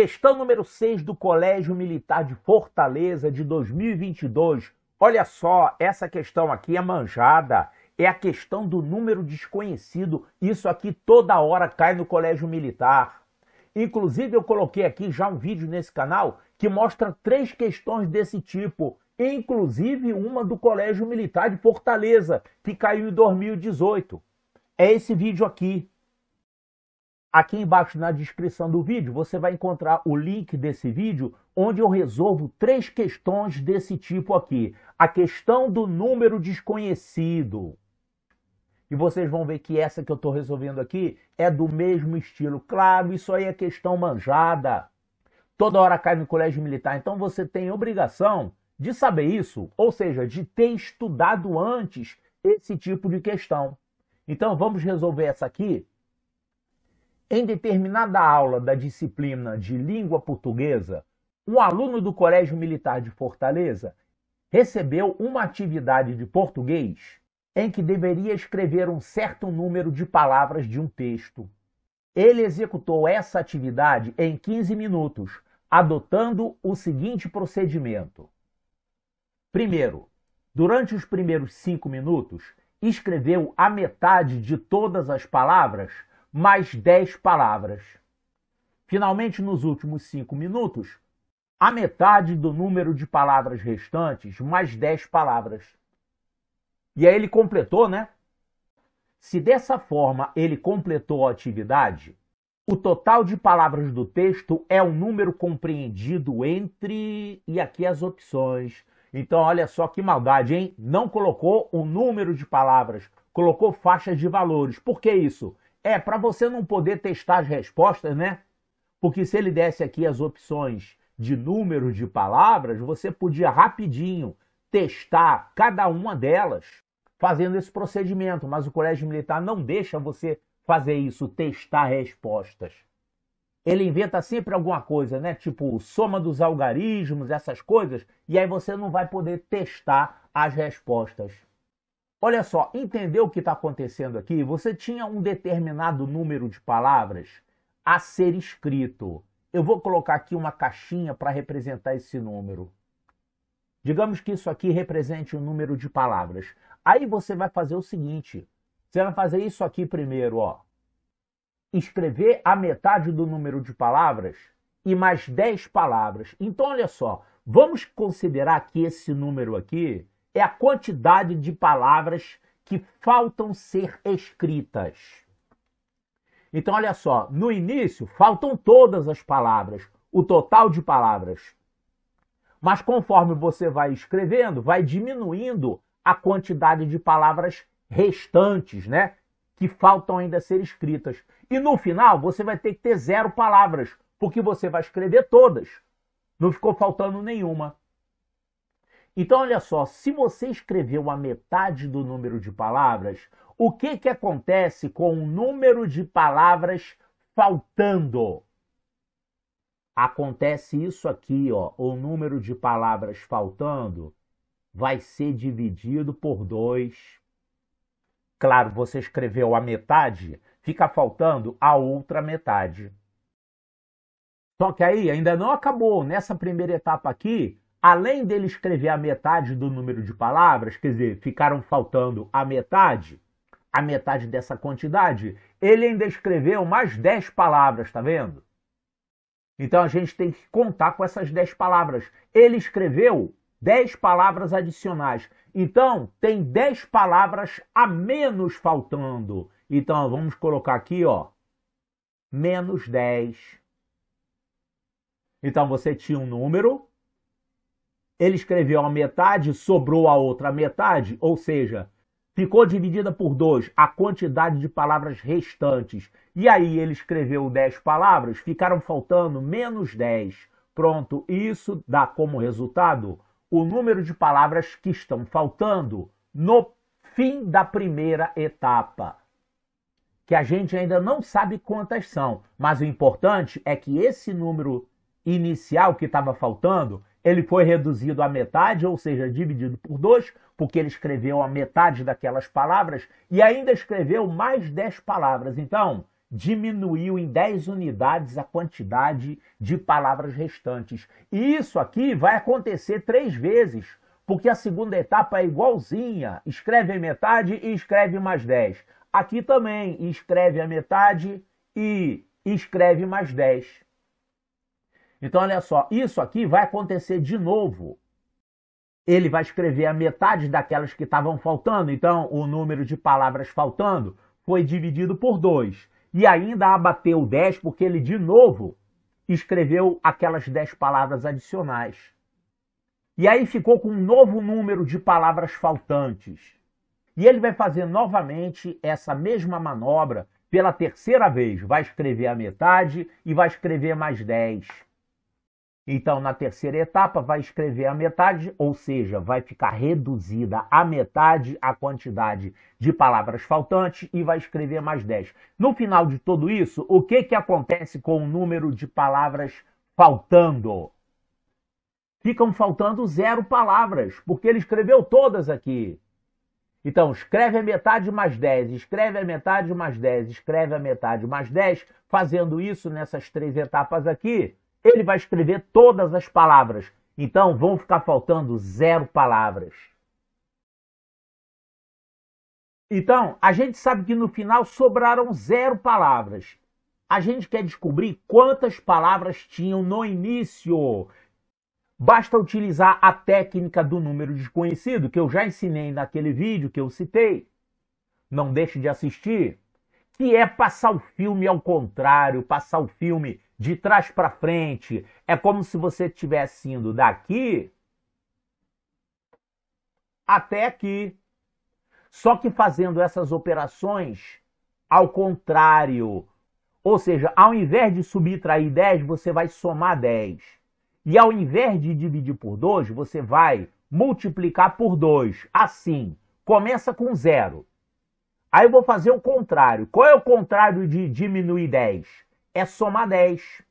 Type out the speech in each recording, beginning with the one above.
Questão número 6 do Colégio Militar de Fortaleza de 2022. Olha só, essa questão aqui é manjada. É a questão do número desconhecido. Isso aqui toda hora cai no Colégio Militar. Inclusive, eu coloquei aqui já um vídeo nesse canal que mostra três questões desse tipo, inclusive uma do Colégio Militar de Fortaleza, que caiu em 2018. É esse vídeo aqui. Aqui embaixo na descrição do vídeo você vai encontrar o link desse vídeo onde eu resolvo três questões desse tipo aqui. A questão do número desconhecido. E vocês vão ver que essa que eu estou resolvendo aqui é do mesmo estilo. Claro, isso aí é questão manjada. Toda hora cai no colégio militar. Então você tem obrigação de saber isso, ou seja, de ter estudado antes esse tipo de questão. Então vamos resolver essa aqui em determinada aula da disciplina de Língua Portuguesa, um aluno do Colégio Militar de Fortaleza recebeu uma atividade de português em que deveria escrever um certo número de palavras de um texto. Ele executou essa atividade em 15 minutos, adotando o seguinte procedimento. Primeiro, durante os primeiros cinco minutos, escreveu a metade de todas as palavras mais 10 palavras. Finalmente, nos últimos 5 minutos, a metade do número de palavras restantes, mais 10 palavras. E aí ele completou, né? Se dessa forma ele completou a atividade, o total de palavras do texto é um número compreendido entre. E aqui as opções. Então, olha só que maldade, hein? Não colocou o número de palavras, colocou faixas de valores. Por que isso? É, para você não poder testar as respostas, né? Porque se ele desse aqui as opções de número de palavras, você podia rapidinho testar cada uma delas fazendo esse procedimento, mas o Colégio Militar não deixa você fazer isso, testar respostas. Ele inventa sempre alguma coisa, né? Tipo, soma dos algarismos, essas coisas, e aí você não vai poder testar as respostas. Olha só, entendeu o que está acontecendo aqui? Você tinha um determinado número de palavras a ser escrito. Eu vou colocar aqui uma caixinha para representar esse número. Digamos que isso aqui represente o um número de palavras. Aí você vai fazer o seguinte: você vai fazer isso aqui primeiro, ó. Escrever a metade do número de palavras e mais 10 palavras. Então, olha só, vamos considerar que esse número aqui é a quantidade de palavras que faltam ser escritas. Então, olha só, no início faltam todas as palavras, o total de palavras. Mas conforme você vai escrevendo, vai diminuindo a quantidade de palavras restantes, né? Que faltam ainda ser escritas. E no final, você vai ter que ter zero palavras, porque você vai escrever todas. Não ficou faltando nenhuma. Então, olha só, se você escreveu a metade do número de palavras, o que, que acontece com o número de palavras faltando? Acontece isso aqui, ó, o número de palavras faltando vai ser dividido por 2. Claro, você escreveu a metade, fica faltando a outra metade. Só que aí ainda não acabou. Nessa primeira etapa aqui, além dele escrever a metade do número de palavras, quer dizer, ficaram faltando a metade, a metade dessa quantidade, ele ainda escreveu mais 10 palavras, tá vendo? Então a gente tem que contar com essas 10 palavras. Ele escreveu 10 palavras adicionais. Então tem 10 palavras a menos faltando. Então vamos colocar aqui, ó, menos 10. Então você tinha um número, ele escreveu a metade, sobrou a outra metade, ou seja, ficou dividida por dois a quantidade de palavras restantes. E aí ele escreveu 10 palavras, ficaram faltando menos 10. Pronto, isso dá como resultado o número de palavras que estão faltando no fim da primeira etapa. Que a gente ainda não sabe quantas são, mas o importante é que esse número inicial que estava faltando ele foi reduzido à metade, ou seja, dividido por dois, porque ele escreveu a metade daquelas palavras e ainda escreveu mais dez palavras. Então, diminuiu em 10 unidades a quantidade de palavras restantes. E isso aqui vai acontecer três vezes, porque a segunda etapa é igualzinha. Escreve a metade e escreve mais 10. Aqui também, escreve a metade e escreve mais 10. Então, olha só, isso aqui vai acontecer de novo. Ele vai escrever a metade daquelas que estavam faltando, então o número de palavras faltando foi dividido por 2. E ainda abateu 10, porque ele de novo escreveu aquelas 10 palavras adicionais. E aí ficou com um novo número de palavras faltantes. E ele vai fazer novamente essa mesma manobra pela terceira vez. Vai escrever a metade e vai escrever mais 10. Então, na terceira etapa, vai escrever a metade, ou seja, vai ficar reduzida a metade a quantidade de palavras faltantes e vai escrever mais 10. No final de tudo isso, o que, que acontece com o número de palavras faltando? Ficam faltando zero palavras, porque ele escreveu todas aqui. Então, escreve a metade mais 10, escreve a metade mais 10, escreve a metade mais 10, fazendo isso nessas três etapas aqui ele vai escrever todas as palavras. Então vão ficar faltando zero palavras. Então, a gente sabe que no final sobraram zero palavras. A gente quer descobrir quantas palavras tinham no início. Basta utilizar a técnica do número desconhecido, que eu já ensinei naquele vídeo que eu citei. Não deixe de assistir. Que é passar o filme ao contrário, passar o filme de trás para frente. É como se você estivesse indo daqui até aqui. Só que fazendo essas operações ao contrário. Ou seja, ao invés de subtrair 10, você vai somar 10. E ao invés de dividir por 2, você vai multiplicar por 2. Assim, começa com zero. Aí eu vou fazer o contrário. Qual é o contrário de diminuir 10? é somar 10.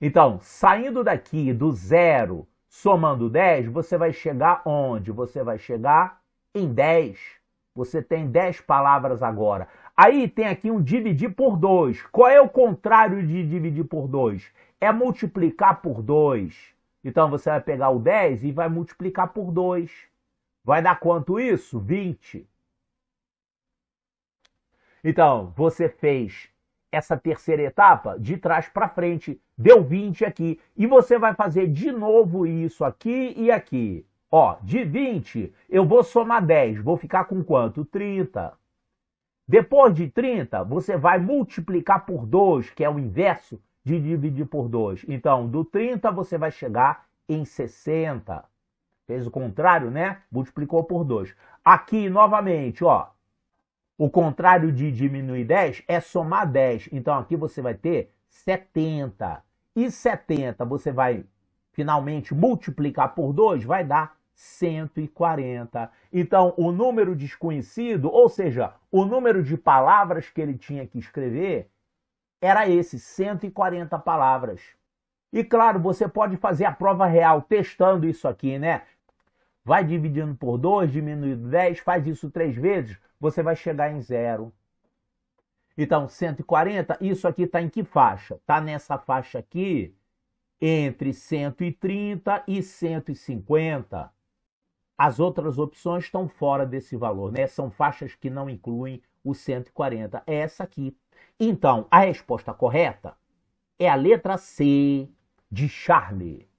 Então, saindo daqui do zero, somando 10, você vai chegar onde? Você vai chegar em 10. Você tem 10 palavras agora. Aí tem aqui um dividir por 2. Qual é o contrário de dividir por 2? É multiplicar por 2. Então você vai pegar o 10 e vai multiplicar por 2. Vai dar quanto isso? 20. Então, você fez essa terceira etapa de trás para frente, deu 20 aqui, e você vai fazer de novo isso aqui e aqui. Ó, de 20, eu vou somar 10, vou ficar com quanto? 30. Depois de 30, você vai multiplicar por 2, que é o inverso de dividir por 2. Então, do 30 você vai chegar em 60. Fez o contrário, né? Multiplicou por 2. Aqui, novamente, ó, o contrário de diminuir 10 é somar 10. Então aqui você vai ter 70. E 70 você vai finalmente multiplicar por 2, vai dar 140. Então o número desconhecido, ou seja, o número de palavras que ele tinha que escrever, era esse, 140 palavras. E claro, você pode fazer a prova real testando isso aqui, né? Vai dividindo por 2, diminuindo 10, faz isso três vezes, você vai chegar em zero. Então, 140, isso aqui está em que faixa? Está nessa faixa aqui, entre 130 e 150. As outras opções estão fora desse valor, né? São faixas que não incluem o 140. É essa aqui. Então, a resposta correta é a letra C de Charlie.